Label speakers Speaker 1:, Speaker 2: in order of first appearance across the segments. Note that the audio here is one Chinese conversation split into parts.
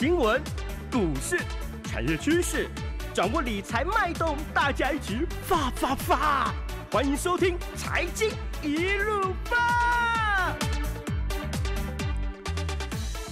Speaker 1: 新闻、股市、产业趋势，掌握理财脉动，大家一起发发发！欢迎收听《财经一路发》。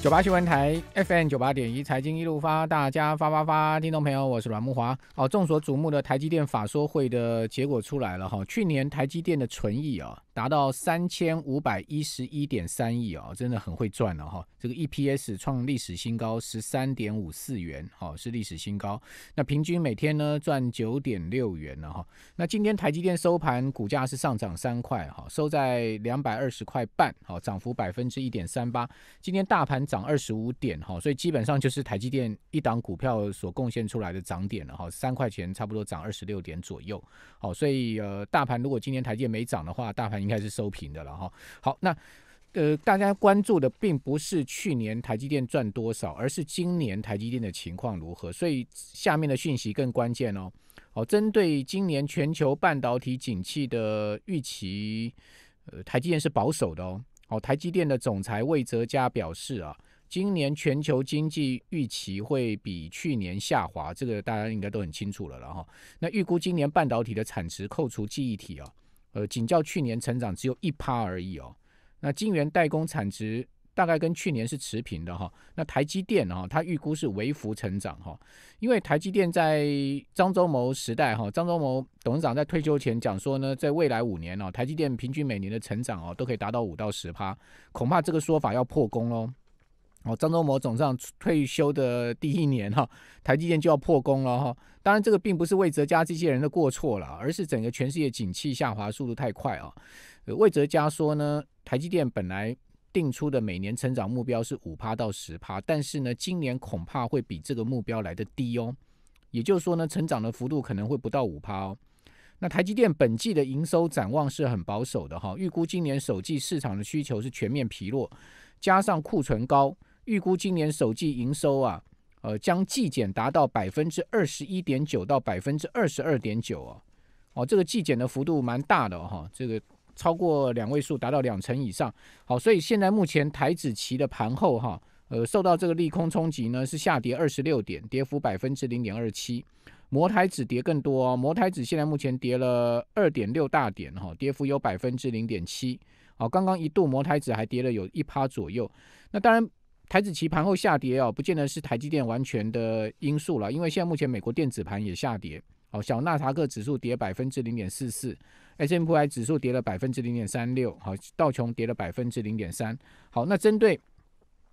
Speaker 2: 九八新闻台 FM 九八点一，《财经一路发》，大家发发发！听众朋友，我是阮木华。哦，众所瞩目的台积电法说会的结果出来了哈，去年台积电的存益啊。达到三千五百一十一点三亿哦，真的很会赚了哈。这个 EPS 创历史新高十三点五四元，哦，是历史新高。那平均每天呢赚九点六元了哈。那今天台积电收盘股价是上涨三块哈，收在两百二十块半，好涨幅百分之一点三八。今天大盘涨二十五点哈，所以基本上就是台积电一档股票所贡献出来的涨点了哈，三块钱差不多涨二十六点左右。好，所以呃大盘如果今天台积电没涨的话，大盘。应该是收平的了哈。好，那呃，大家关注的并不是去年台积电赚多少，而是今年台积电的情况如何。所以下面的讯息更关键哦。好，针对今年全球半导体景气的预期，呃，台积电是保守的哦。好，台积电的总裁魏哲嘉表示啊，今年全球经济预期会比去年下滑，这个大家应该都很清楚了了哈。那预估今年半导体的产值扣除记忆体啊。呃，仅较去年成长只有一趴而已哦。那晶圆代工产值大概跟去年是持平的哈。那台积电哦，它预估是微幅成长哈，因为台积电在张忠谋时代哈，张忠谋董事长在退休前讲说呢，在未来五年哦，台积电平均每年的成长哦，都可以达到五到十趴，恐怕这个说法要破功喽。哦，张忠谋总上退休的第一年哈，台积电就要破功了哈。当然，这个并不是魏哲家这些人的过错了，而是整个全世界景气下滑速度太快啊。魏哲家说呢，台积电本来定出的每年成长目标是五趴到十趴，但是呢，今年恐怕会比这个目标来的低哦。也就是说呢，成长的幅度可能会不到五趴哦。那台积电本季的营收展望是很保守的哈，预估今年首季市场的需求是全面疲弱，加上库存高。预估今年首季营收啊，呃，将季减达到百分之二十一点九到百分之二十二点九哦，哦，这个季减的幅度蛮大的哈，这个超过两位数，达到两成以上。好，所以现在目前台子期的盘后哈，呃，受到这个利空冲击呢，是下跌二十六点，跌幅百分之零点二七。摩台指跌更多，哦，摩台指现在目前跌了二点六大点哈，跌幅有百分之零点七。好，刚刚一度摩台指还跌了有一趴左右。那当然。台子期盘后下跌哦，不见得是台积电完全的因素了，因为现在目前美国电子盘也下跌。哦，小纳查克指数跌百分之零点四四，S M P I 指数跌了百分之零点三六，好，道琼跌了百分之零点三。好，那针对。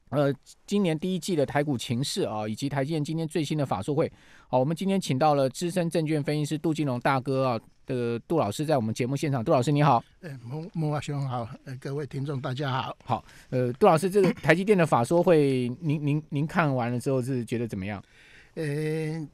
Speaker 2: 呃，今年第一季的台股情势啊，以及台积电今天最新的法说会，好，我们今天请到了资深证券分析师杜金龙大哥啊的杜老师，在我们节目现场。杜老师，你好。哎，孟孟华兄好。呃，各位听众大家好。好，呃，杜老师，这个台积电的法说会，您您您看完了之后是觉得怎么样？
Speaker 1: 呃，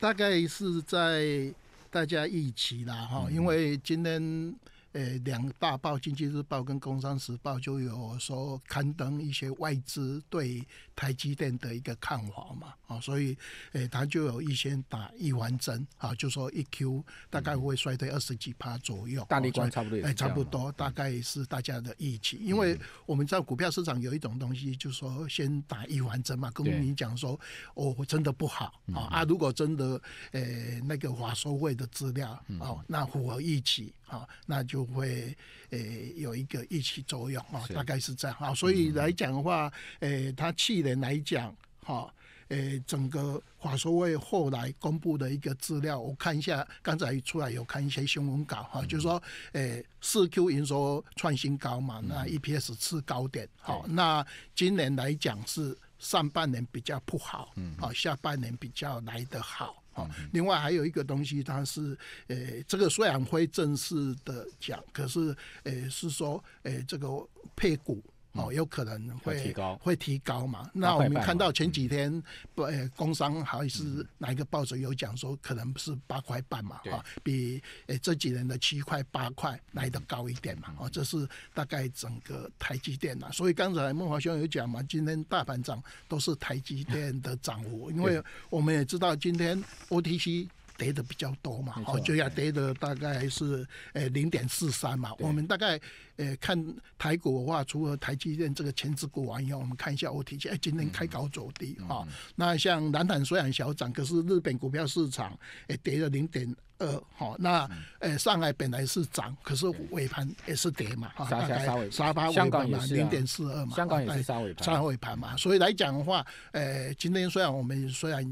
Speaker 1: 大概是在大家一起啦哈，因为今天。呃，两大报《经济日报》跟《工商时报》就有说刊登一些外资对。台积电的一个看法嘛，啊，所以诶，他就有一些打一环针啊，就说一 Q 大概会衰退二十几趴左右，大力上差不多，哎，差不多，大概是大家的预期。因为我们在股票市场有一种东西，就说先打一环针嘛，跟你讲说哦，真的不好啊，啊，如果真的诶那个华收会的资料哦，那符合预期啊，那就会诶有一个预期作用啊，大概是这样啊，所以来讲的话，诶，它去。人来讲，哈，呃，整个华硕会后来公布的一个资料，我看一下，刚才出来有看一些新闻稿，哈，就是说，呃，四 Q 营收创新高嘛，那 EPS 次高点，好，那今年来讲是上半年比较不好，嗯，好，下半年比较来得好，好，另外还有一个东西，它是，呃，这个虽然会正式的讲，可是，呃，是说，呃，这个配股。哦，有可能会会提高嘛？那我们看到前几天，呃，工商还是哪一个报纸有讲说，可能是八块半嘛，啊，比诶这几年的七块八块来的高一点嘛，啊，这是大概整个台积电呐。所以刚才孟华兄有讲嘛，今天大盘涨都是台积电的涨幅，因为我们也知道今天 OTC。跌的比较多嘛，好，就要跌的大概是诶零点四三嘛。我们大概诶看台股的话，除了台积电这个前置股完以后，我们看一下 o t G。哎，今天开高走低啊。那像南坦虽然小涨，可是日本股票市场诶跌了零点。二好，那呃上海本来是涨，可是尾盘也是跌嘛，哈，大概沙巴尾盘嘛，零点四二嘛，香港也是沙尾盘，沙尾盘嘛，所以来讲的话，呃，今天虽然我们虽然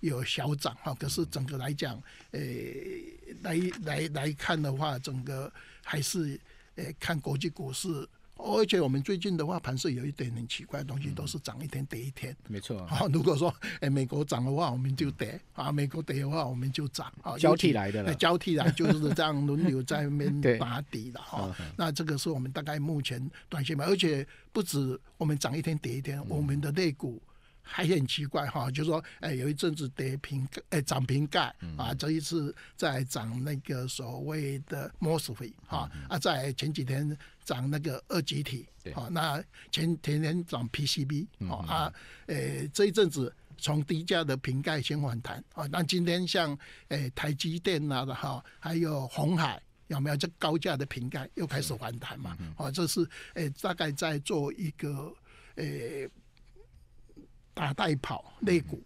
Speaker 1: 有小涨哈，可是整个来讲，呃，来来来看的话，整个还是呃看国际股市。而且我们最近的话，盘是有一点很奇怪，的东西都是涨一天跌一天。
Speaker 2: 没错。啊，如
Speaker 1: 果说哎美国涨的话，我们就跌；啊，美国跌的话，我们就涨。交替来的。交替来，就是这样轮流在那边打 底的哈。那这个是我们大概目前短线嘛。而且不止我们涨一天跌一天，我们的内股还很奇怪哈，就说哎有一阵子跌瓶哎涨瓶盖啊，这一次在涨那个所谓的墨水费哈啊，在前几天。长那个二极体，好，那前天天长 PCB，好啊，诶，这一阵子从低价的瓶盖先反弹，啊，那今天像诶台积电啊的哈，还有红海有没有这高价的瓶盖又开始反弹嘛？哦，这是诶大概在做一个诶打带跑类股。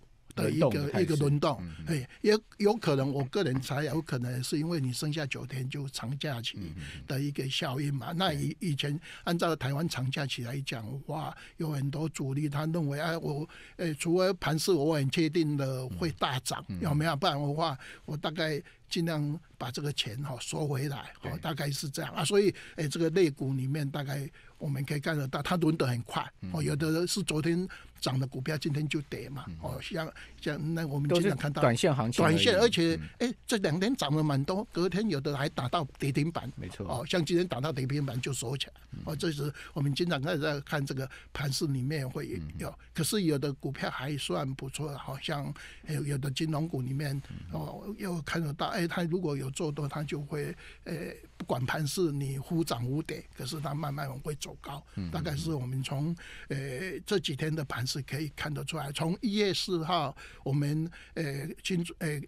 Speaker 1: 一个一个轮动，哎，也有可能，我个人才有可能是因为你剩下九天就长假期的一个效应嘛。那以以前按照台湾长假期来讲话，有很多主力他认为，哎，我哎，除了盘势，我很确定的会大涨，有没有？不然的话，我大概尽量把这个钱哈收回来，好、大概是这样啊。所以，哎，这个肋骨里面大概我们可以看得到，它轮得很快，哦，有的是昨天。涨的股票今天就跌嘛，哦像像那我们经常看到短线行情，短线而且哎这两天涨了蛮多，隔天有的还打到跌停板，没错哦，像今天打到跌停板就收起来，哦这是我们经常在在看这个盘市里面会有，可是有的股票还算不错，好像有有的金融股里面哦又看得到，哎它如果有做多，它就会哎，不管盘市你忽涨忽跌，可是它慢慢会走高，大概是我们从诶这几天的盘。是可以看得出来，从一月四号，我们呃，经呃。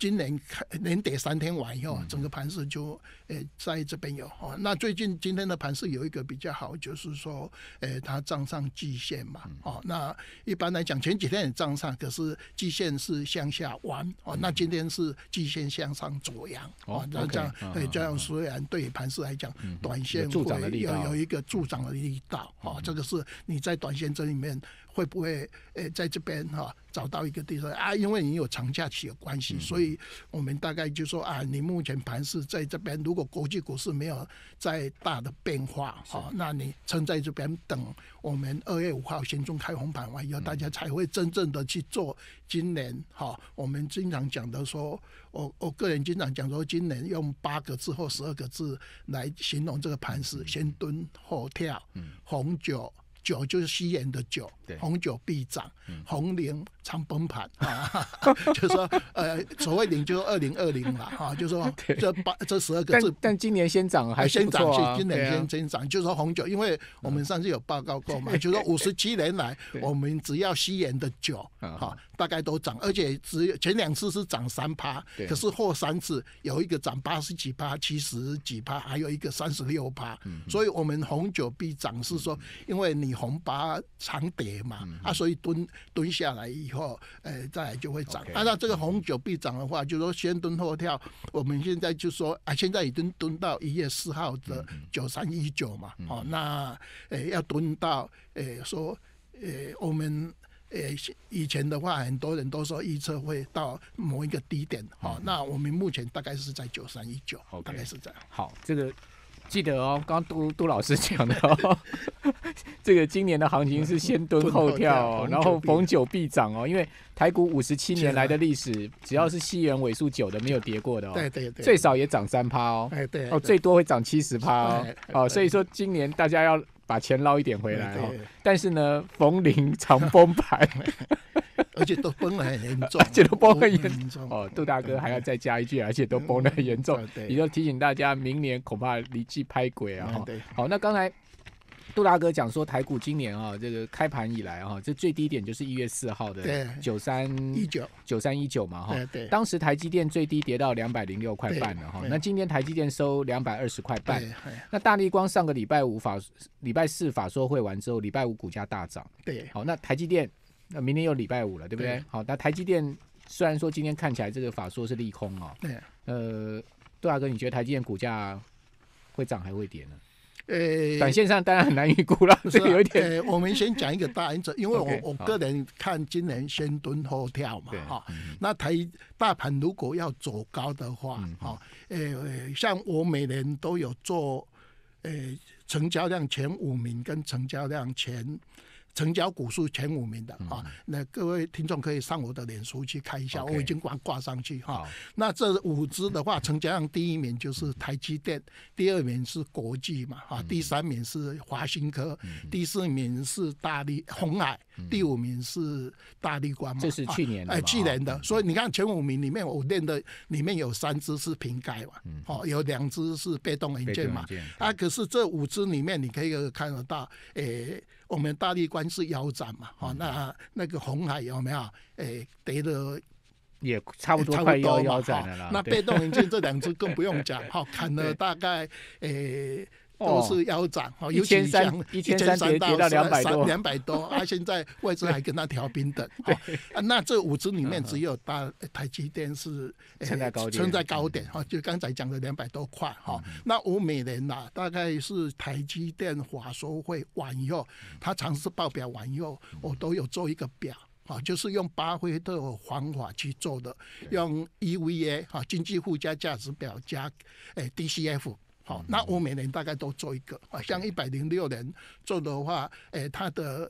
Speaker 1: 今年开连跌三天完以后，整个盘市就诶在这边有哦。那最近今天的盘市有一个比较好，就是说诶它账上季线嘛哦。那一般来讲前几天也账上，可是季线是向下弯哦。那今天是季线向上走阳哦，这样诶这样虽然对盘市来讲短线会有有一个助长的一道哦。这个是你在短线这里面会不会诶在这边哈？找到一个地方啊，因为你有长假期的关系，所以我们大概就说啊，你目前盘是在这边，如果国际股市没有再大的变化哈，那你撑在这边等我们二月五号先中开红盘完以后，大家才会真正的去做今年哈。我们经常讲的说，我我个人经常讲说，今年用八个字或十二个字来形容这个盘市，先蹲后跳，红酒。酒就是吸烟的酒，红酒必涨，红零常崩盘啊，就说呃，所谓零就是二零二零了哈，就说这八这十二个，字，但今年先涨还是先涨？今年先增长，就说红酒，因为我们上次有报告过嘛，就说五十七年来，我们只要吸烟的酒，哈，大概都涨，而且只前两次是涨三趴，可是后三次有一个涨八十几趴、七十几趴，还有一个三十六趴，所以我们红酒必涨是说，因为你。红八长跌嘛，啊，所以蹲蹲下来以后，呃，再来就会长。按照这个红酒必涨的话，就说先蹲后跳。我们现在就说啊，现在已经蹲到一月四号的九三一九嘛，哦，那呃要蹲到呃说呃我们呃，以前的话，很多人都说预测会到某一个低点，哦，那我们目前大概是在九三一九，大概是这样。好，这个。
Speaker 2: 记得哦，刚杜杜老师讲的哦，这个今年的行情是先蹲后跳，然后逢九必涨哦，因为台股五十七年来的历史，只要是西元尾数九的没有跌过的哦，对对对，最少也涨三趴哦，哎对，哦最多会涨七十趴哦，哦所以说今年大家要。把钱捞一点回来，但是呢，逢零常崩盘，而且都崩得很严重，而且都崩得很严重哦。杜大哥还要再加一句，而且都崩得很严重，也就提醒大家，明年恐怕离季拍鬼啊。好，那刚才。杜大哥讲说，台股今年啊，这个开盘以来啊，这最低点就是一月四号的九三一九九三一九嘛哈。对当时台积电最低跌到两百零六块半了哈。那今天台积电收两百二十块半。那大力光上个礼拜五法，礼拜四法说会完之后，礼拜五股价大涨。对。好，那台积电那明天又礼拜五了，对不对？好，那台积电虽然说今天看起来这个法说，是利空啊。对。呃，杜大哥，你觉得台积电股价会涨还会跌呢？
Speaker 1: 诶，短线上当然很
Speaker 2: 难预估了，是吧？呃，我
Speaker 1: 们先讲一个大原则，因为我 我个人看今年先蹲后跳嘛，哈。那台大盘如果要走高的话，哈，像我每年都有做，成交量前五名跟成交量前。成交股数前五名的啊，那各位听众可以上我的脸书去看一下，我已经挂挂上去哈。那这五只的话，成交量第一名就是台积电，第二名是国际嘛哈，第三名是华新科，第四名是大力红海。第五名是大力关嘛，这是去年哎去年的，所以你看前五名里面我练的里面有三只是瓶盖嘛，哦有两只是被动元件嘛，啊可是这五只里面你可以看得到，诶我们大力关是腰斩嘛，哦那那个红海有没有诶得的也差不多快腰腰斩了啦，那被动元件这两只更不用讲，好砍了 大概诶。都是腰斩，哈，尤其像一千三跌到两百多，两百多，啊，现在外资还跟他调平等，对，啊，那这五只里面只有大台积电是存在高点，存在高点，哈，就刚才讲的两百多块，哈，那我每年呐，大概是台积电、华硕、会、完以后，他尝试报表、完以后，我都有做一个表，哈，就是用巴菲特方法去做的，用 EVA，哈，经济附加价值表加，诶，DCF。好，那我每年大概都做一个啊，像一百零六年做的话，诶，它的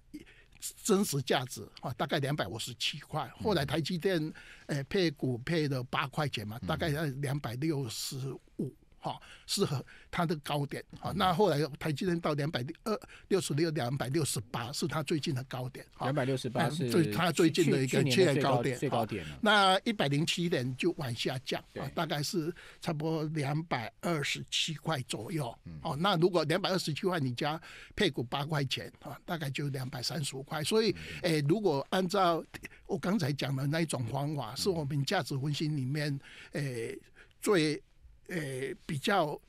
Speaker 1: 真实价值啊，大概两百五十七块，后来台积电诶配股配了八块钱嘛，大概在两百六十五。好，适合它的高点。好，那后来台积电到两百二六十六，两百六十八是它最近的高点。两百六十八是它最近的一个最高点。最高点了。那一百零七点就往下降啊，大概是差不多两百二十七块左右。哦，那如果两百二十七块你加配股八块钱啊，大概就两百三十五块。所以，诶，如果按照我刚才讲的那一种方法，是我们价值分析里面诶最。eh, Pichao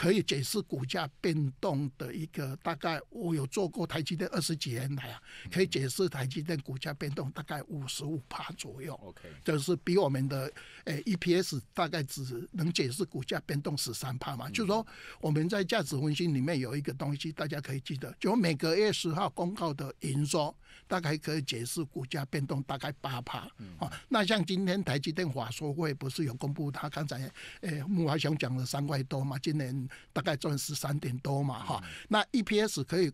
Speaker 1: 可以解释股价变动的一个大概，我有做过台积电二十几年来啊，可以解释台积电股价变动大概五十五帕左右。OK，就是比我们的诶 EPS 大概只能解释股价变动十三帕嘛。就是说我们在价值分析里面有一个东西，大家可以记得，就每个月十号公告的营收，大概可以解释股价变动大概八帕。啊，那像今天台积电华硕会不是有公布他刚才诶慕华祥讲了三块多嘛？今年大概赚十三点多嘛，哈，那 EPS 可以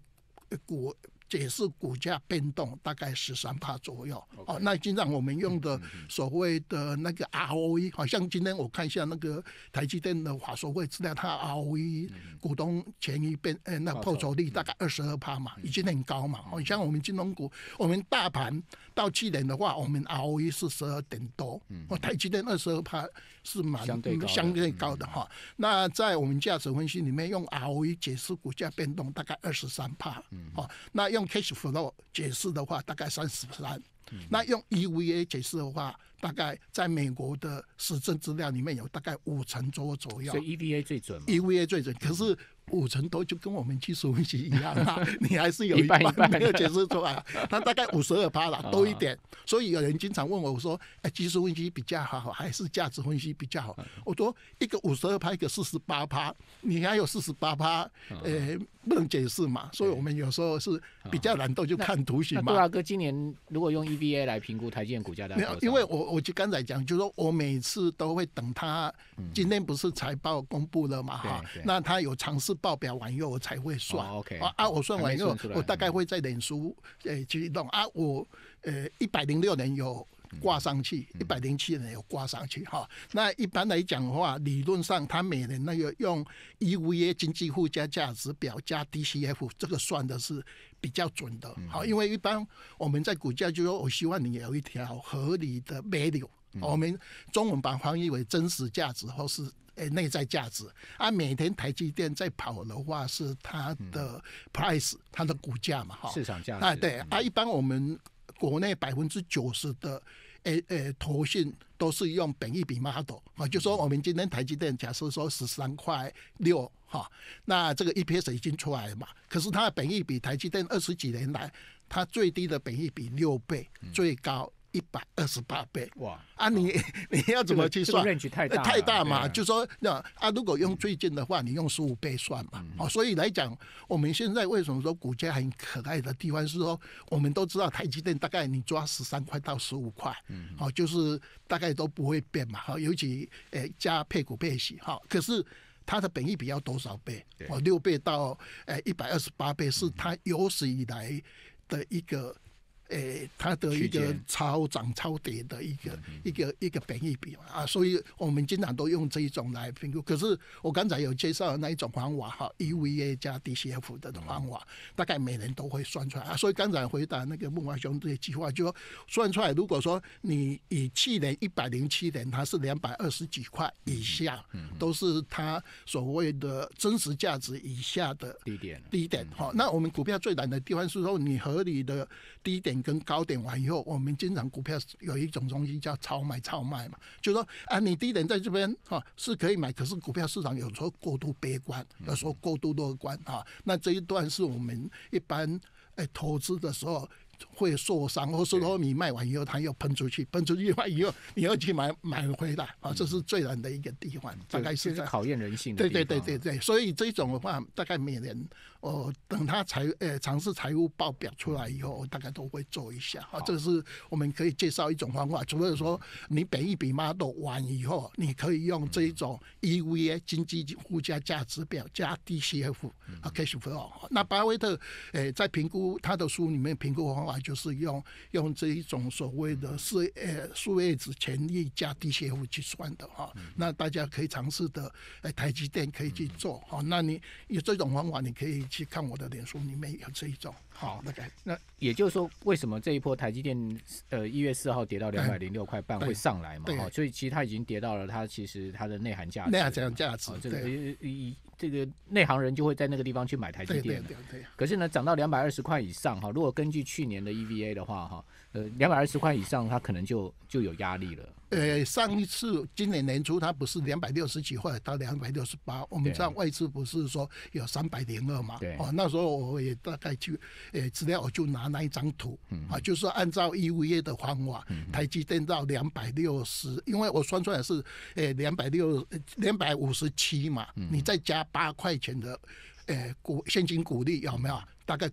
Speaker 1: 股。解释股价变动大概十三帕左右哦，那经常我们用的所谓的那个 ROE，好像今天我看一下那个台积电的话，所谓资料，它 ROE 股东权益变呃那破酬率大概二十二帕嘛，已经很高嘛。哦，像我们金融股，我们大盘到去年的话，我们 ROE 是十二点多，哦，台积电二十二帕是蛮相对高的哈。那在我们价值分析里面，用 ROE 解释股价变动大概二十三帕，嗯，好，那用。Cash flow 解释的话，大概三十三。那用 EVA 解释的话，大概在美国的实证资料里面有大概五成多左右。所以 EVA 最准，EVA 最准。可是五成多就跟我们技术分析一样啊，你还是有一半没有解释出来。那大概五十二趴了，多一点。所以有人经常问我，我说，哎，技术分析比较好还是价值分析比较好？我说一个五十二趴，一个四十八趴，你还有四十八趴，呃。不能解释嘛，所以我们有时候是比较难惰，就看图形嘛。杜老哥，今年如果用 EVA 来评估台积电股价的，没有，因为我我就刚才讲，就是说我每次都会等它今天不是财报公布了嘛哈，那它有尝试报表完以后我才会算。OK，啊，我算完以后我大概会在点数，诶，就弄啊，我呃一百零六年有。挂上去一百零七，人有挂上去哈。那一般来讲的话，理论上它每年那个用 EVA 经济附加价值表加 DCF 这个算的是比较准的。好，因为一般我们在股价就说，我希望你有一条合理的 value。我们中文把翻译为真实价值或是诶内在价值。啊，每天台积电在跑的话是它的 price，它的股价嘛，哈。市场价。啊，对。啊，一般我们国内百分之九十的。诶诶，投信都是用本益比 model，啊，就说我们今天台积电，假设说十三块六哈，那这个 EPS 已经出来了嘛，可是它的本益比台积电二十几年来，它最低的本益比六倍，最高。一百二十八倍哇！啊，你 你要怎么去算？这个太大太大嘛。就说那啊，如果用最近的话，你用十五倍算嘛。好，所以来讲，我们现在为什么说股价很可爱的地方是说，我们都知道，台积电大概你抓十三块到十五块，嗯，好，就是大概都不会变嘛。哦，尤其诶加配股配息，哦，可是它的本益比要多少倍？哦，六倍到诶一百二十八倍，是它有史以来的一个。诶，它的一个超涨超跌的一个一个一个便宜比嘛啊，所以我们经常都用这一种来评估。可是我刚才有介绍那一种方法哈，EVA 加 DCF 的方法，大概每人都会算出来啊。所以刚才回答那个孟华兄些计划，就说算出来，如果说你以去年一百零七年，它是两百二十几块以下，都是它所谓的真实价值以下的低点，低点。好，那我们股票最难的地方是说，你合理的低点。跟高点完以后，我们经常股票有一种东西叫超买超卖嘛，就说啊，你低点在这边哈是可以买，可是股票市场有时候过度悲观，有时候过度乐观啊，那这一段是我们一般哎投资的时候。会受伤，或是说你卖完以后，它又喷出去，喷出去完以后，你要去买买回来啊，这是最难的一个地方，大概是在考验
Speaker 2: 人性的。对对对
Speaker 1: 对对，所以这种的话，大概每年，呃，等他财呃，尝试财务报表出来以后，大概都会做一下啊，这是我们可以介绍一种方法，除了说你本一笔 model 完以后，你可以用这一种 EV 经济附加价值表加 DCF 啊开始 flow，那巴菲特诶在评估他的书里面评估方法。就是用用这一种所谓的“是呃数叶子潜力加 D C F 去算的哈，那大家可以尝试的，哎，台积电可以去做哈。那你有这种方法，你可以去看我的脸书，里面有这一种。好，那个那
Speaker 2: 也就是说，为什么这一波台积电呃一月四号跌到两百零六块半会上来嘛？哦，所以其实它已经跌到了它其实它的内涵价值，内涵价值。对。这个内行人就会在那个地方去买台积电对对对。可是呢，涨到两百二十块以上哈。如果根据去年的 EVA 的话哈。呃，两百二十块以上，它可能就就有压力了。
Speaker 1: 呃，上一次今年年初，它不是两百六十几来到两百六十八，我们知道外资不是说有三百零二嘛？对。哦，那时候我也大概就，呃，资料我就拿那一张图，啊，就是按照 EVA 的方法，台积电到两百六十，因为我算出来是，呃，两百六两百五十七嘛，你再加八块钱的，呃，股现金股利有没有？大概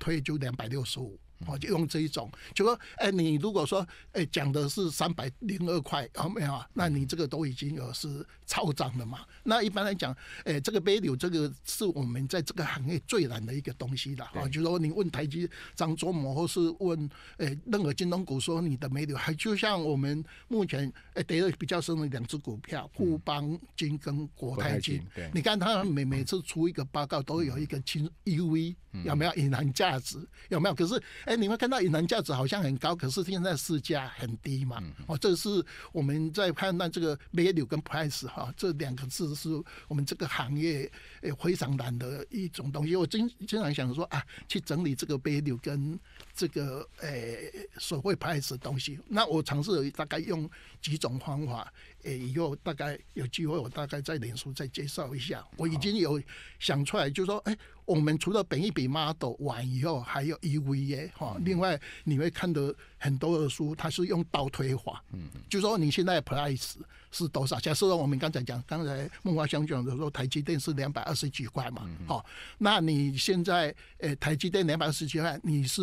Speaker 1: 推就两百六十五。我就用这一种，就说，哎，你如果说，哎，讲的是三百零二块，有没有？那你这个都已经有是超涨了嘛？那一般来讲，哎，这个 u 柳这个是我们在这个行业最难的一个东西了。哦，就说你问台积、张琢磨，或是问哎任何京东股，说你的 value，还就像我们目前哎跌得比较深的两只股票，沪邦金跟国泰金。你看他每每次出一个报告，都有一个清 UV，有没有隐含价值？有没有？可是。哎，你会看到以南价值好像很高，可是现在市价很低嘛？哦，这是我们在判断这个 value 跟 price 哈，这两个字是我们这个行业诶非常难得一种东西。我经经常想说啊，去整理这个 value 跟这个诶所谓 price 东西，那我尝试大概用几种方法。诶，以后大概有机会，我大概在脸书再介绍一下。我已经有想出来，就说，哎，我们除了本一笔 model 完以后，还有 EVA 哈。另外，你会看到很多的书，它是用倒推法。嗯就说你现在 price 是多少？假设我们刚才讲，刚才梦华香讲的说台积电是两百二十几块嘛。嗯。好，那你现在诶，台积电两百二十几块，你是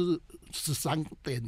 Speaker 1: 十三点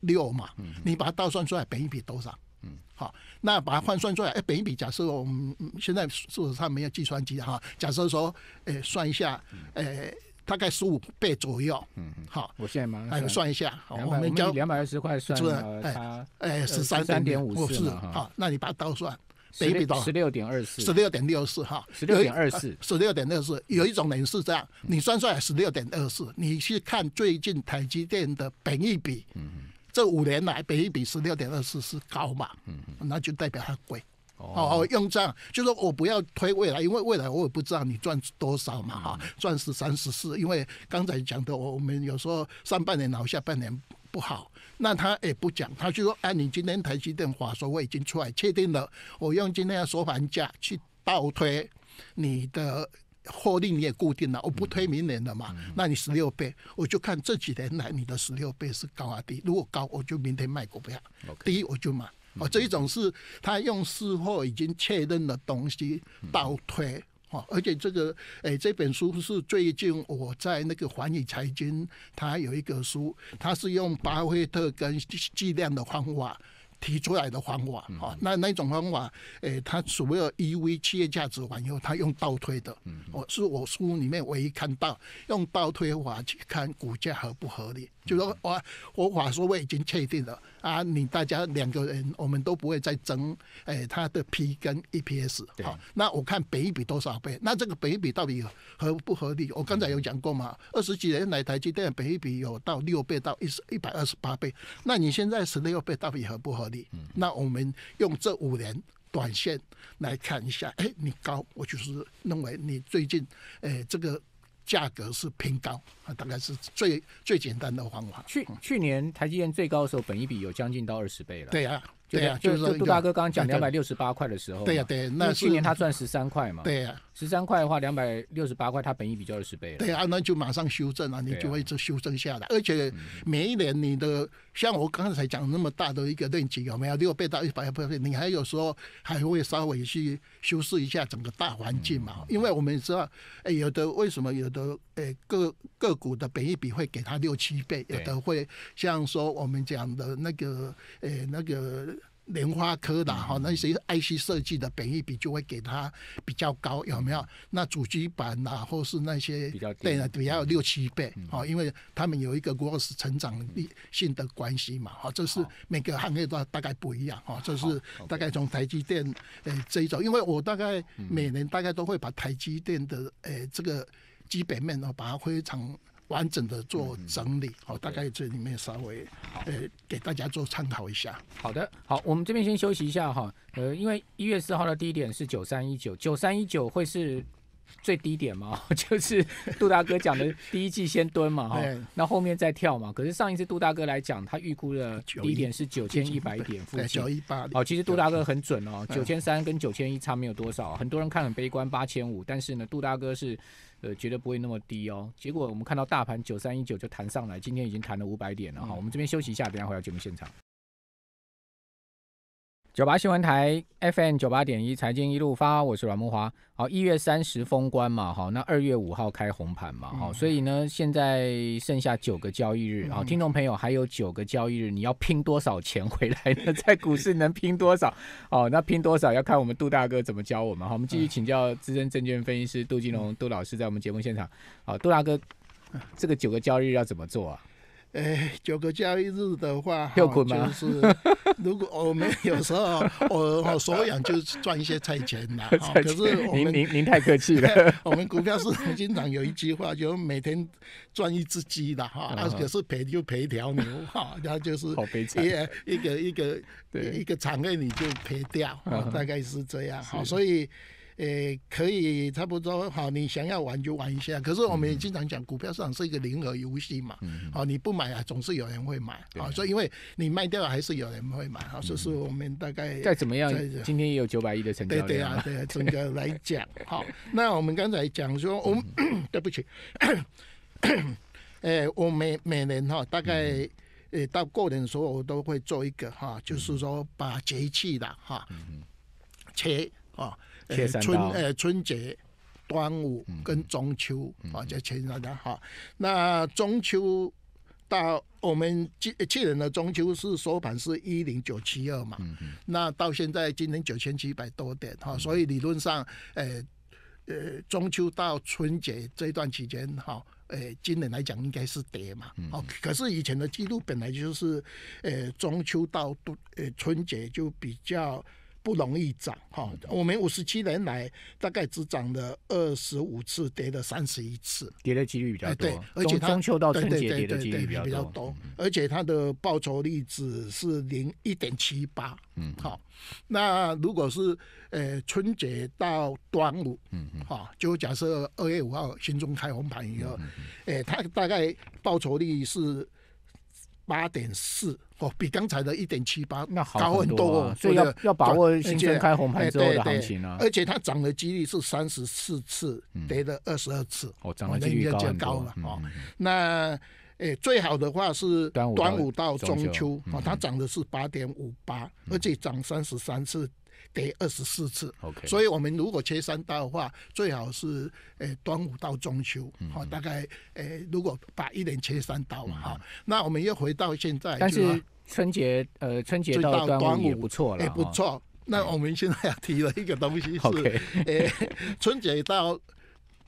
Speaker 1: 六嘛？嗯。你把它倒算出来，本一笔多少？嗯，好，那把它换算出来，哎，本一比。假设我们现在数字上没有计算机哈，假设说，哎，算一下，哎，大概十五倍左右。嗯好，我现在马哎，算一下。我们交两百二十块是不是？哎，哎，十三点五四。好，那你把它倒算，本一笔多少？十六点二四。十六点六四哈。十六点二四。十六点六四。有一种人是这样，你算出来十六点二四，你去看最近台积电的本一笔，嗯。这五年来，比一比十六点二四是高嘛？嗯嗯，那就代表它贵。哦哦，用这样就说我不要推未来，因为未来我也不知道你赚多少嘛哈。赚十三十四，因为刚才讲的，我们有时候上半年好，下半年不好，那他也不讲，他就说：哎，你今天台积电话说我已经出来确定了，我用今天的收盘价去倒推你的。获利你也固定了，我不推明年的嘛？那你十六倍，我就看这几天来你的十六倍是高啊低。如果高，我就明天卖股票；低，我就买。哦，这一种是他用事后已经确认的东西倒推。而且这个诶，这本书是最近我在那个环宇财经，它有一个书，它是用巴菲特跟计量的方法。提出来的方法，啊，那那种方法，诶，他所谓的 EV 企业价值完以后，他用倒推的，我是我书里面唯一看到用倒推法去看股价合不合理。就说我我法说我已经确定了啊，你大家两个人我们都不会再争，哎，他的 P 跟 EPS，好，那我看比一比多少倍，那这个比一比到底合不合理？我刚才有讲过嘛，二十几年来台积电比一比有到六倍到一十一百二十八倍，那你现在十六倍到底合不合理？那我们用这五年短线来看一下，哎，你高，我就是认为你最近哎这个。价格是偏高，啊，大概是最最简单的方法。去
Speaker 2: 去年台积电最高的时候，本一比有将近到二十倍了。对啊，对啊，就是说杜大哥刚刚讲两百六十八块的时候，对啊对，那去年他赚十三块嘛。对啊。十三块的话，两百六十八块，它本益比就十倍对
Speaker 1: 啊，那就马上修正了，你就会就修正下来。而且每一年你的，像我刚才讲那么大的一个论积，有没有六倍到一百倍？你还有时候还会稍微去修饰一下整个大环境嘛？因为我们知道，哎，有的为什么有的哎个个股的本益比会给它六七倍，有的会像说我们讲的那个哎那个。莲花科的哈，那些 IC 设计的，本一比就会给它比较高，有没有？那主机板呐，或是那些，对对，比有六七倍，哈，因为他们有一个 growth 成长力性的关系嘛，哈，这是每个行业都大概不一样，哈，这是大概从台积电诶这一种，因为我大概每年大概都会把台积电的诶这个基本面呢，把它非常。完整的做整理，好，大概这里面稍微呃给大家做参考一下。好的，好，我们这边先休息一下哈，
Speaker 2: 呃，因为一月四号的低点是九三一九，九三一九会是。最低点嘛，就是杜大哥讲的第一季先蹲嘛，哈，那后面再跳嘛。可是上一次杜大哥来讲，他预估的低点是九千一百点附近，九一八。哦，其实杜大哥很准哦，九千三跟九千一差没有多少。很多人看很悲观，八千五，但是呢，杜大哥是，呃，绝对不会那么低哦。结果我们看到大盘九三一九就弹上来，今天已经弹了五百点了哈。我们这边休息一下，等下回到节目现场。九八新闻台 FM 九八点一，财经一路发，我是阮木华。好，一月三十封关嘛，好，那二月五号开红盘嘛，好，所以呢，现在剩下九个交易日，好，听众朋友还有九个交易日，你要拼多少钱回来呢？在股市能拼多少？哦，那拼多少要看我们杜大哥怎么教我们。好，我们继续请教资深证券分析师杜金龙杜老师在我们节目现场。好，杜大哥，这个九个交易日要怎么做啊？
Speaker 1: 哎，九个交易日的话，就是 如果我们有时候 我所养就赚一些菜钱嘛。可是，您您您太客气了。我们股票市场经常有一句话，就每天赚一只鸡的哈，可是赔就赔一条牛哈，然后就是也一个一个对一个场内你就赔掉，大概是这样。好，所以。诶，可以差不多好，你想要玩就玩一下。可是我们也经常讲，股票市场是一个零和游戏嘛。好，你不买啊，总是有人会买啊。所以因为你卖掉，还是有人会买啊。以说我们大概。再怎么样，今
Speaker 2: 天也有九百亿的成交对对啊，对，整个
Speaker 1: 来讲，好。那我们刚才讲说，我们、对不起，诶，我每每年哈，大概诶到过年的时候，我都会做一个哈，就是说把节气的哈，切啊。春诶，春节、端午跟中秋啊，就前醒天哈。那中秋到我们今去年的中秋是收盘是一零九七二嘛，那到现在今年九千七百多点哈，所以理论上诶，呃，中秋到春节这一段期间哈，诶，今年来讲应该是跌嘛，好，可是以前的记录本来就是，诶，中秋到冬诶，春节就比较。不容易涨哈，我们五十七年来大概只涨了二十五次，跌了三十一次，
Speaker 2: 跌的几率比较多。对，而且中秋到春节跌的几率比较多，
Speaker 1: 而且它的报酬率只是零一点七八。嗯，好，那如果是呃春节到端午，嗯嗯，好，就假设二月五号新中开红盘以后，哎，它大概报酬率是。八点四哦，比刚才的一点七八那高很多哦，所以要把握鲜开红盘之后的行情啊。而且它涨的几率是三十四次，跌了二十二次，哦，涨的几率高很哦。那诶，最好的话是端午到中秋哦，它涨的是八点五八，而且涨三十三次。跌二十四次，所以我们如果切三刀的话，最好是诶端午到中秋，好，大概诶如果把一年切三刀嘛，好，那我们又回到现在。但是春节呃春节到端午不错了，不错。那我们现在提了一个东西是诶 春节到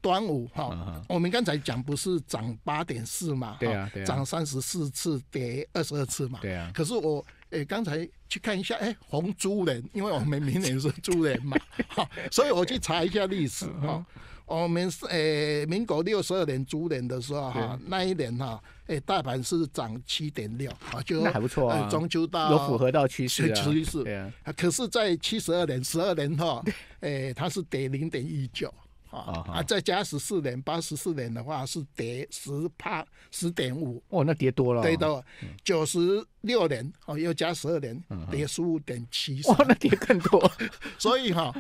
Speaker 1: 端午哈，我们刚才讲不是涨八点四嘛，对啊，涨三十四次跌二十二次嘛，对啊。可是我诶刚才。去看一下，哎，红猪人，因为我们明年是猪年嘛，哈，所以我去查一下历史哦。我们是诶，民国六十二年猪年的时候哈，那一年哈，哎，大盘是涨七点六，啊，就还不错，中秋到有符合到趋势啊，趋势，啊，可是，在七十二年十二年哈，哎，它是跌零点一九。啊啊！再加十四年，八十四年的话是跌十八十点五。
Speaker 2: 哦，那跌多
Speaker 1: 了。跌到九十六年，哦，又加十二年，跌十五点七。哦，那跌更多。所以哈，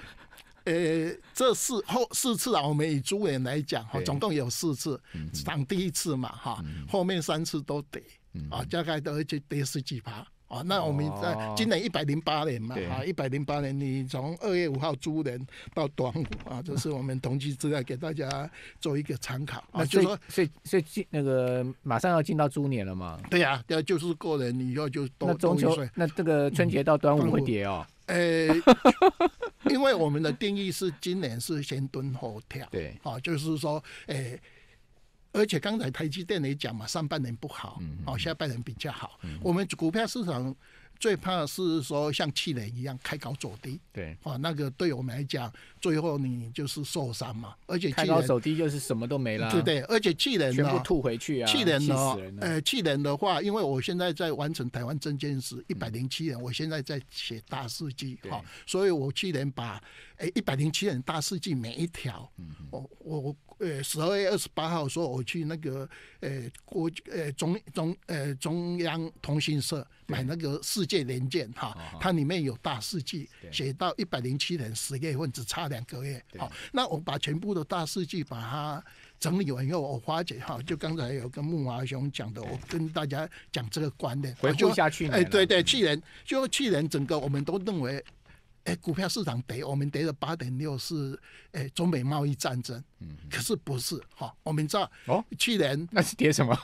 Speaker 1: 呃，这四后四次啊，我们以猪年来讲，哈，总共有四次，涨第一次嘛，哈，后面三次都跌，啊，大概都就跌十几趴。啊，那我们在今年一百零八年嘛，啊，一百零八年，你从二月五号猪年到端午啊，这是我们统计资料给大家做一个参考。那就说，
Speaker 2: 所以所以进那个马上要进到猪年了嘛。
Speaker 1: 对呀，要就是过年你要就那中秋。那这个春节到端午会叠哦。呃，因为我们的定义是今年是先蹲后跳。对，啊，就是说，诶。而且刚才台积电也讲嘛，上半年不好，哦，下半年比较好。我们股票市场最怕是说像巨人一样开高走低，对，啊，那个对我们来讲，最后你就是受伤嘛。而且开高走低
Speaker 2: 就是什么都没了，对对。而且巨人全部吐回去啊！巨人呢，呃，
Speaker 1: 巨人的话，因为我现在在完成台湾证劵时一百零七人，我现在在写大事记哈，所以我去年把诶一百零七人大事记每一条，我我我。呃，十二月二十八号说我去那个，呃，国，呃，中中，呃，中央通讯社买那个世界联建。哈，它里面有大事记，写到一百零七年十月份，只差两个月。好，那我把全部的大事记把它整理完以后，我发觉哈，就刚才有跟木华兄讲的，我跟大家讲这个观念，回顾下去哎，对对，去年就去年整个我们都认为。哎，股票市场跌，我们跌了八点六是，哎，中美贸易战争，嗯，可是不是哈？我们知道，哦，去年那是跌什么？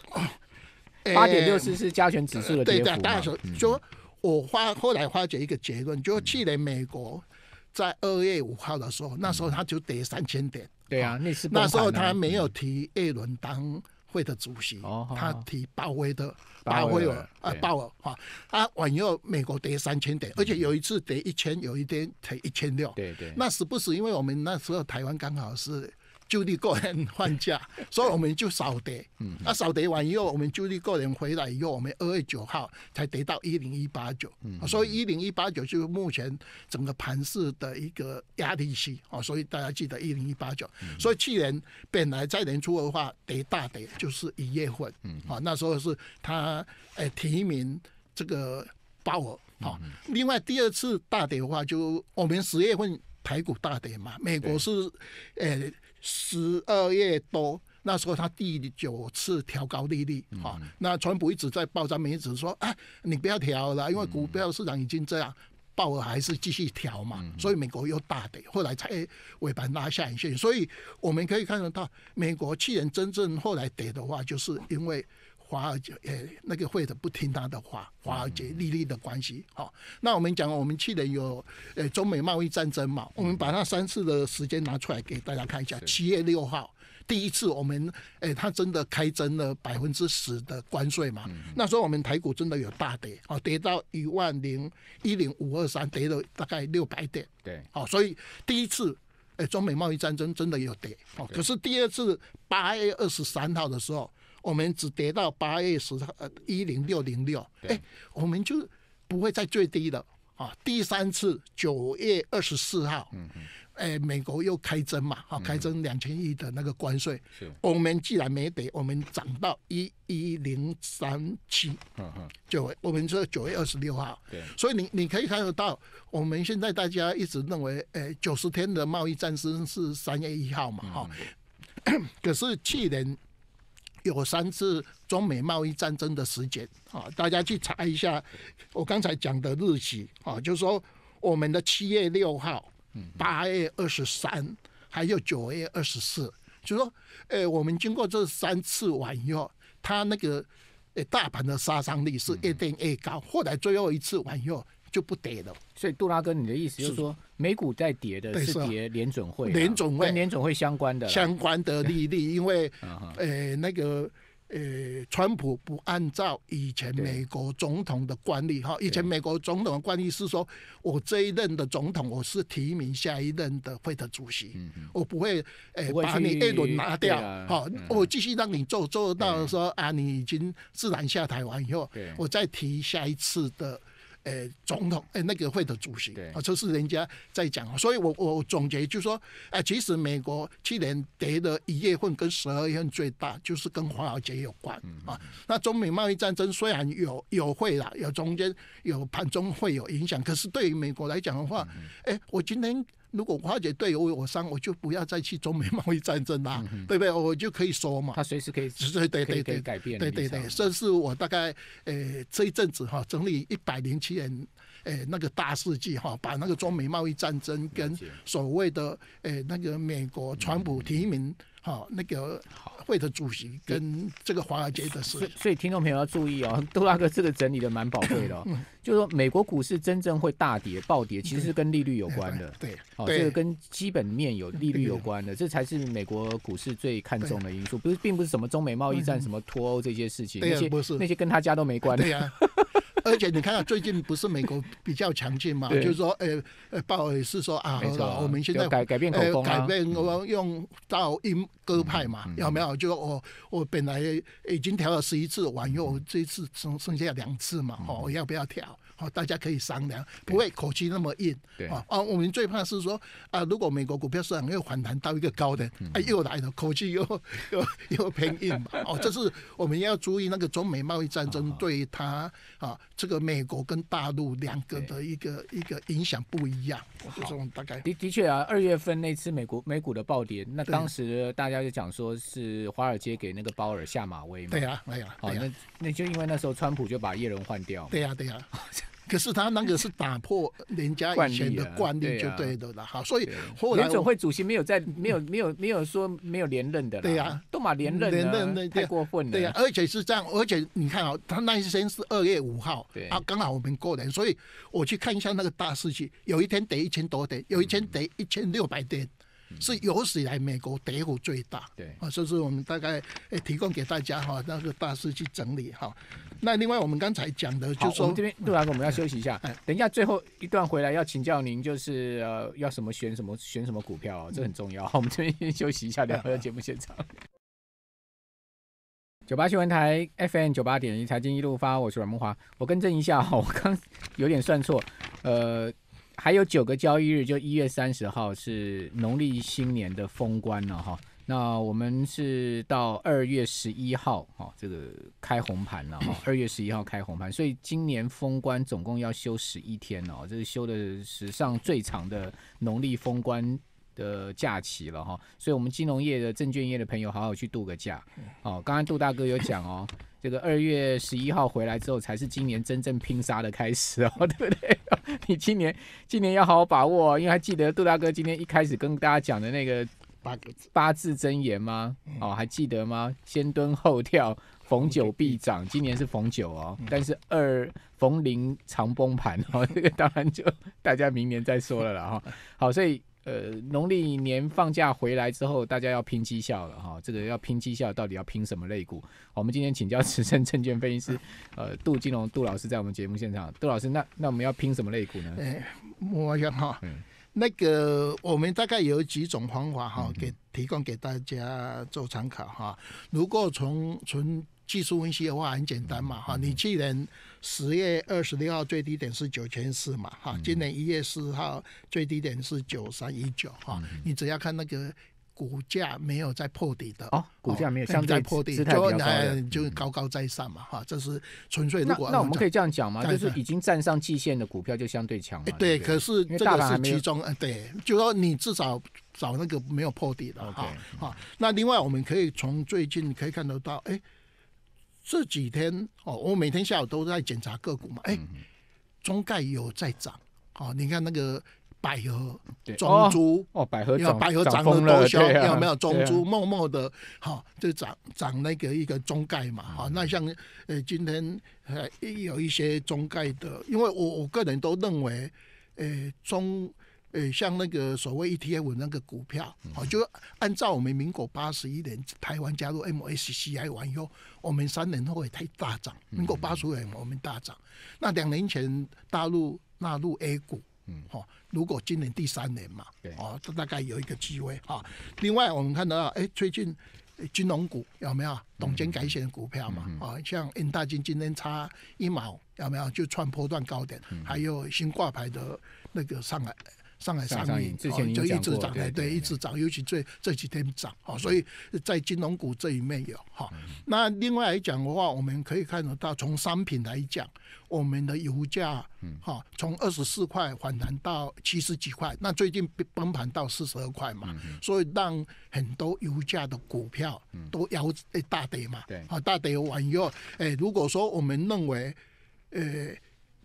Speaker 1: 八点六四是加权指数的跌幅。对的，大家说，就我发后来发觉一个结论，就去年美国在二月五号的时候，那时候它就跌三千点。对啊，那是那时候它没有提 A 轮当。会的主席，他提鲍威尔的鲍威尔，啊鲍尔哈，他挽又美国跌三千点，而且有一次跌一千，有一天才一千六，对对，那是不是因为我们那时候台湾刚好是？就地个人放假，所以我们就扫跌。啊，扫跌完以后，我们就地个人回来以后，我们二月九号才得到一零一八九。嗯，所以一零一八九就是目前整个盘市的一个压力期啊。所以大家记得一零一八九。所以去年本来在年初的话，得大跌就是一月份嗯，啊，那时候是他诶提名这个鲍尔。哦，另外第二次大跌的话，就我们十月份台股大跌嘛，美国是诶。十二月多那时候，他第九次调高利率啊。那川普一直在报，咱们一直说哎，你不要调了，因为股票市场已经这样，鲍尔还是继续调嘛，所以美国又大跌，后来才尾盘拉下影线，所以我们可以看得到，美国去年真正后来跌的话，就是因为。华尔街诶，那个会的不听他的话。华尔街利率的关系，好，那我们讲，我们去年有诶中美贸易战争嘛，我们把那三次的时间拿出来给大家看一下。七月六号第一次，我们诶他真的开征了百分之十的关税嘛？那时候我们台股真的有大跌，哦，跌到一万零一零五二三，跌了大概六百点。对，好，所以第一次诶中美贸易战争真的有跌。哦，可是第二次八月二十三号的时候。我们只跌到八月十号，呃，一零六零六，哎，我们就不会在最低的啊。第三次九月二十四号，嗯嗯，哎，美国又开征嘛，啊，开征两千亿的那个关税，是。我们既然没跌，我们涨到一一零三七，嗯嗯，九，我们说九月二十六号，对。所以你你可以看得到，我们现在大家一直认为，哎，九十天的贸易战争是三月一号嘛，哈。可是去年。有三次中美贸易战争的时间啊，大家去查一下我刚才讲的日期啊，就是说我们的七月六号、八月二十三，还有九月二十四，就说，呃，我们经过这三次完以后，它那个呃大盘的杀伤力是一定越高，后来最后一次完以后就不跌了。所以杜拉哥，你的意思就是说？美股
Speaker 2: 在跌的是跌联准会，联总
Speaker 1: 会、联总会相关的相关的利率，因为呃那个呃，川普不按照以前美国总统的惯例哈，以前美国总统的惯例是说我这一任的总统，我是提名下一任的会的主席，我不会呃把你 A 轮拿掉，好，我继续让你做做到说啊，你已经自然下台完以后，我再提下一次的。诶，总统诶，那个会的主席啊，这是人家在讲所以我我总结就说，诶，其实美国去年跌的一月份跟十二月份最大，就是跟华尔街有关啊。那中美贸易战争虽然有有会啦，有中间有盘中会有影响，可是对于美国来讲的话，诶，我今天。如果化解对俄为伤，我就不要再去中美贸易战争啦，对不对？我就可以说嘛。他随时可以，对对对对对，对对对，这是我大概诶这一阵子哈整理一百零七年诶那个大事记哈，把那个中美贸易战争跟所谓的诶那个美国川普提名。好，那个会的主席跟这个华尔街的事，
Speaker 2: 所以听众朋友要注意哦，杜大哥这个整理的蛮宝贵的，哦。就是说美国股市真正会大跌暴跌，其实是跟利率有关的，对，哦，这个跟基本面有利率有关的，这才是美国股市最看重的因素，不
Speaker 1: 是，并不是什么中美贸易战、什么脱欧这些事情，那些那些跟他
Speaker 2: 家都没关的。
Speaker 1: 而且你看，最近不是美国比较强劲嘛？就是说，呃，呃，鲍尔是说啊，我们现在改改变口改变我用到英鸽派嘛，有没有？就我我本来已经调了十一次，完又这一次剩剩下两次嘛，哦，要不要调？大家可以商量，不会口气那么硬。啊，啊，我们最怕是说啊，如果美国股票市场又反弹到一个高的，哎，又来了，口气又 又又偏硬嘛。哦，这是我们要注意那个中美贸易战争对它啊，这个美国跟大陆两个的一个一个影响不一样。这种大概
Speaker 2: 的的确啊，二月份那次美国美股的暴跌，那当时大家就讲说是华尔街给那个鲍尔下马威嘛。对啊，有、啊。哦，那那就因为那时候川普就把耶伦换掉。对
Speaker 1: 呀，对呀。可是他那个是打破人家以前的惯例就对的了好，所以联总会
Speaker 2: 主席没有在没有没有没有说没有连任的对呀，都马连任连任太过分了，对呀，而
Speaker 1: 且是这样，而且你看啊，他那一天是二月五号，啊刚好我们过年，所以我去看一下那个大事情，有一天得一千多点，有一天得一千六百点。是有史以来美国跌幅最大。对，啊，以说我们大概诶提供给大家哈，那个大师去整理哈。那另外我们刚才讲的，好，我们这边大哥，我们要休息
Speaker 2: 一下，等一下最后一段回来要请教您，就是呃要什么选什么选什么股票，这很重要。我们这边先休息一下，聊到节目现场。九八新闻台 FM 九八点一财经一路发，我是阮梦华。我更正一下，哈，我刚有点算错，呃。还有九个交易日，就一月三十号是农历新年的封关了哈。那我们是到二月十一号，哈，这个开红盘了哈。二月十一号开红盘，所以今年封关总共要休十一天哦。这是休的史上最长的农历封关。的假期了哈，所以，我们金融业的证券业的朋友，好好去度个假。哦，刚刚杜大哥有讲哦，这个二月十一号回来之后，才是今年真正拼杀的开始哦，对不对？你今年今年要好好把握哦，因为还记得杜大哥今天一开始跟大家讲的那个八字八字真言吗？哦，还记得吗？先蹲后跳，逢九必涨，今年是逢九哦，但是二逢零常崩盘哦，这个当然就大家明年再说了啦哈。好，所以。呃，农历年放假回来之后，大家要拼绩效了哈。这个要拼绩效，到底要拼什么类股？我们今天请教资深证券分析师，呃，杜金龙杜老师在我们节目现场。杜老师，那那我们要拼什么类股呢？哎，我想哈，
Speaker 1: 那个我们大概有几种方法哈，给提供给大家做参考哈。如果从纯技术分析的话很简单嘛，哈，你去年十月二十六号最低点是九千四嘛，哈，今年一月四号最低点是九三一九，哈，你只要看那个股价没有在破底的，哦，股价没有在破底，就就高高在上嘛，哈，这是纯粹如果那我们可以这样讲吗？就是已经
Speaker 2: 站上季线的股票就相对强嘛，对，可是这个是其中，
Speaker 1: 对，就说你至少找那个没有破底的，哈，好，那另外我们可以从最近可以看得到，哎。这几天哦，我每天下午都在检查个股嘛。哎，中概有在涨哦，你看那个百合、中珠哦，百合、百合涨得多销，有没有中珠默默的哈就涨涨那个一个中概嘛？哈，那像呃今天呃有一些中概的，因为我我个人都认为，呃中。呃，像那个所谓 ETF 那个股票，好，就按照我们民国八十一年台湾加入 MSCI 完以后，我们三年后也太大涨。民国八十五年我们大涨，那两年前大陆纳入 A 股，嗯，好，如果今年第三年嘛，哦，这大概有一个机会哈。另外，我们看到，哎，最近金融股有没有董监改选股票嘛？啊，像安大金今天差一毛，有没有就创波段高点？还有新挂牌的那个上海。上海商品就一直涨，对，一直涨，尤其这这几天涨，哈，所以在金融股这一面有，哈。那另外来讲的话，我们可以看得到，从商品来讲，我们的油价，哈，从二十四块反弹到七十几块，那最近崩盘到四十二块嘛，所以让很多油价的股票都要一大跌嘛，对，好，大跌完以后，哎，如果说我们认为，呃。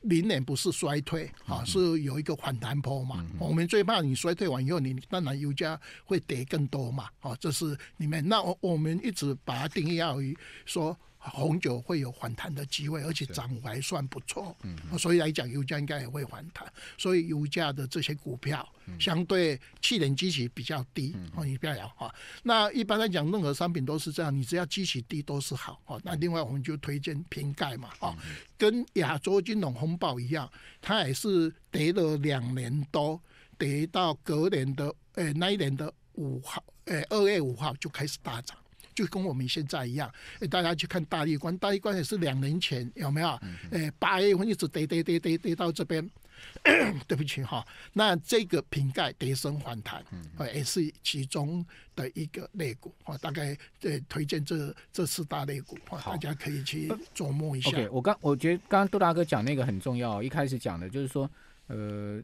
Speaker 1: 明年不是衰退啊，是有一个反弹坡嘛。我们最怕你衰退完以后，你当然油价会跌更多嘛。好，这是你们那我我们一直把它定义于说。红酒会有反弹的机会，而且涨还算不错，所以来讲油价应该也会反弹，所以油价的这些股票相对去年基企比较低，哦，你不要聊哈。那一般来讲，任何商品都是这样，你只要基企低都是好。哦，那另外我们就推荐瓶盖嘛，哦，跟亚洲金融风暴一样，它也是跌了两年多，跌到隔年的诶那一年的五号，诶二月五号就开始大涨。就跟我们现在一样，大家去看大立关，大立关也是两年前有没有？诶，八月份一直跌跌跌跌跌到这边，对不起哈。那这个瓶盖跌升反弹，啊，也是其中的一个类股啊，大概这推荐这这四大类股啊，大家可以去琢磨一下。OK，我
Speaker 2: 刚我觉得刚刚杜大哥讲那个很重要，一开始讲的就是说，呃。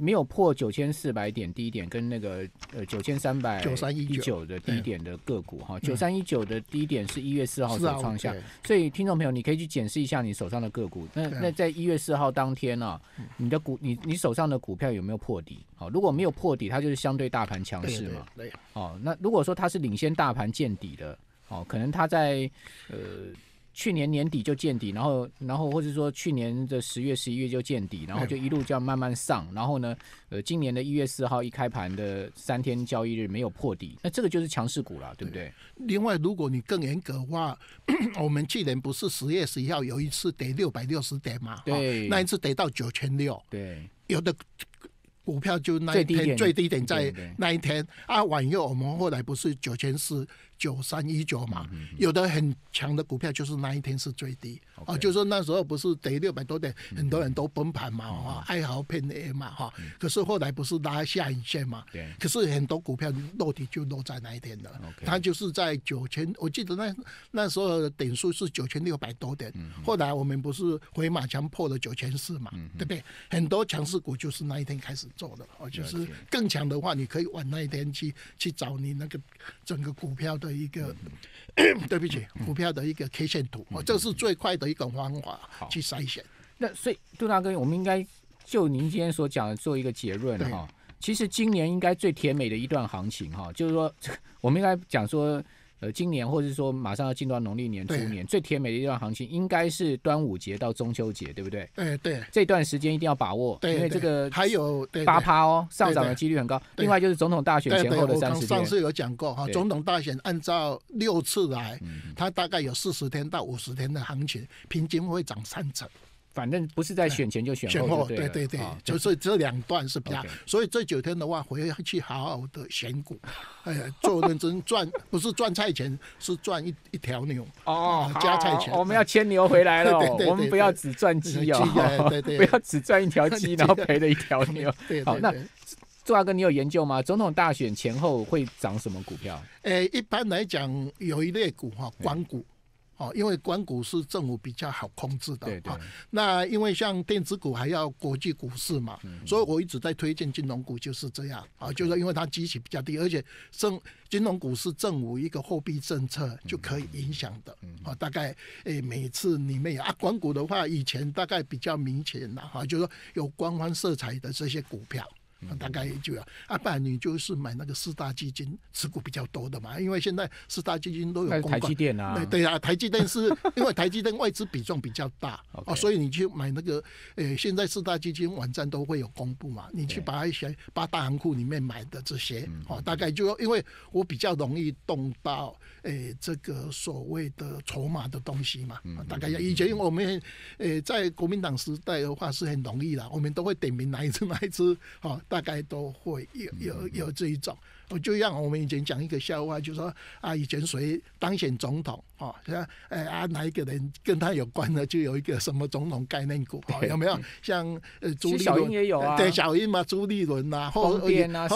Speaker 2: 没有破九千四百点低点，跟那个呃九千三百九三一九的低点的个股哈，九三一九的低点是一月四号的创下，所以听众朋友你可以去检视一下你手上的个股，那那在一月四号当天呢，你的股你你手上的股票有没有破底？好，如果没有破底，它就是相对大盘强势嘛。哦，那如果说它是领先大盘见底的，哦，可能它在呃。去年年底就见底，然后，然后或者说去年的十月十一月就见底，然后就一路这样慢慢上，然后呢，呃，今年的一月四号一开盘的三天交易日没有破底，那这个就是强势股了，对不对？
Speaker 1: 另外，如果你更严格的话，我们去年不是十月十一号有一次跌六百六十点嘛？对。那一次跌到九千六。对。有的股票就那一天最低点在那一天，啊，晚又我们后来不是九千四。九三一九嘛，有的很强的股票就是那一天是最低哦，就是那时候不是跌六百多点，很多人都崩盘嘛，哈，爱豪、PM 嘛，哈，可是后来不是拉下影线嘛，对，可是很多股票落地就落在那一天了，它就是在九千，我记得那那时候点数是九千六百多点，后来我们不是回马枪破了九千四嘛，对不对？很多强势股就是那一天开始做的，哦，就是更强的话，你可以往那一天去去找你那个整个股票的。一个，对不起，股票的一个 K 线图，哦，这是最快的一种方法去筛选。那所以，杜大哥，我们应该就您今天所讲的做一个结论哈。
Speaker 2: 其实今年应该最甜美的一段行情哈，就是说，我们应该讲说。呃，今年或者说马上要进入到农历年初年最甜美的一段行情，应该是端午节到中秋节，对不对？哎，对，这段时间一定要把握，因为这个还有八趴哦，上涨的几率很高。另外就是总统大选前后的三十天。上次有讲过哈，总
Speaker 1: 统大选按照六次来，它大概有四十天到五十天的行情，平均会涨三成。反正不是在选前就选后，对对对，就是这两段是比较，所以这九天的话回去好好的选股，哎，做能赚，不是赚菜钱，是赚一一条牛哦，加菜钱。我们要牵牛回来了，我们不要只赚鸡哦，对对，不要只赚一条鸡，然后赔了一条牛。好，那
Speaker 2: 朱大哥，你有研究吗？总统大选前后会涨什么股票？
Speaker 1: 诶，一般来讲，有一类股哈，光股。哦，因为光股是政府比较好控制的，哈。那因为像电子股还要国际股市嘛，所以我一直在推荐金融股，就是这样。啊，就是因为它基期比较低，而且正金融股是政府一个货币政策就可以影响的，啊，大概诶每次你们啊，光股的话以前大概比较明显了，哈，就是说有官方色彩的这些股票。大概就要啊，不然你就是买那个四大基金持股比较多的嘛，因为现在四大基金都有公告。台积电啊。对啊，台积电是，因为台积电外资比重比较大哦，所以你去买那个，诶，现在四大基金网站都会有公布嘛，你去把它选八大行库里面买的这些，哦，大概就要，因为我比较容易动到，诶，这个所谓的筹码的东西嘛，大概要以前我们，诶，在国民党时代的话是很容易啦，我们都会点名哪一只哪一只，哦。大概都会有有有这一种。我就像我们以前讲一个笑话，就说啊，以前谁当选总统啊？哎啊，哪一个人跟他有关的，就有一个什么总统概念股，有没有？像呃，朱立英也有啊，对，小英嘛，朱立伦呐，或对啊，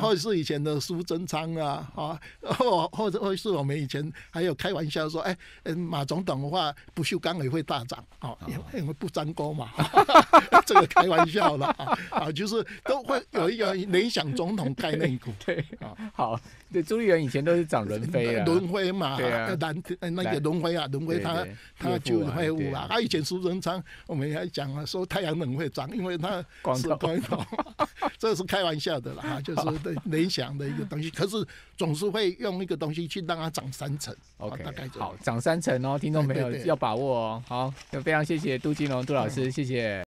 Speaker 1: 或者是以前的苏贞昌啊，啊，或或者或是我们以前还有开玩笑说，哎，马总统的话，不锈钢也会大涨啊，因为不粘锅嘛，这个开玩笑了啊，就是都会有
Speaker 2: 一个联想总统概念股。对啊，好，对，朱立原以前都是长轮飞啊，轮飞嘛，对啊，蓝那个轮飞
Speaker 1: 啊，轮飞它它就会舞啊。他以前苏贞昌我们还讲了说太阳能会涨，因为它广东，光头，这是开玩笑的啦，就是对联想的一个东西。可是总是会用一个东西去让它涨三成，OK，好，涨三成哦，听众朋友要把握哦，好，非常谢
Speaker 2: 谢杜金龙杜老师，谢谢。